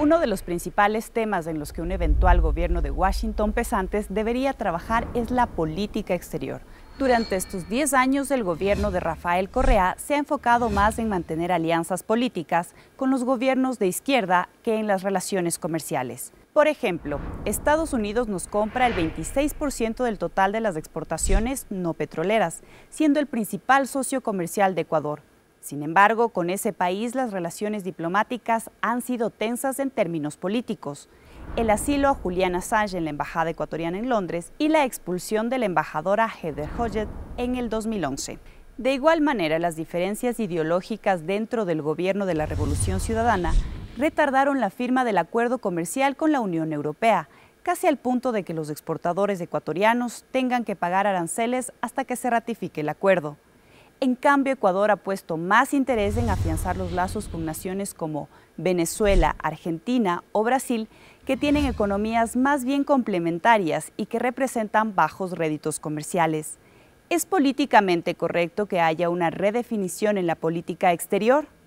Uno de los principales temas en los que un eventual gobierno de Washington pesantes debería trabajar es la política exterior. Durante estos 10 años, el gobierno de Rafael Correa se ha enfocado más en mantener alianzas políticas con los gobiernos de izquierda que en las relaciones comerciales. Por ejemplo, Estados Unidos nos compra el 26% del total de las exportaciones no petroleras, siendo el principal socio comercial de Ecuador. Sin embargo, con ese país las relaciones diplomáticas han sido tensas en términos políticos. El asilo a Juliana Assange en la Embajada Ecuatoriana en Londres y la expulsión de la embajadora Heather Hodgett en el 2011. De igual manera, las diferencias ideológicas dentro del gobierno de la Revolución Ciudadana retardaron la firma del acuerdo comercial con la Unión Europea, casi al punto de que los exportadores ecuatorianos tengan que pagar aranceles hasta que se ratifique el acuerdo. En cambio, Ecuador ha puesto más interés en afianzar los lazos con naciones como Venezuela, Argentina o Brasil, que tienen economías más bien complementarias y que representan bajos réditos comerciales. ¿Es políticamente correcto que haya una redefinición en la política exterior?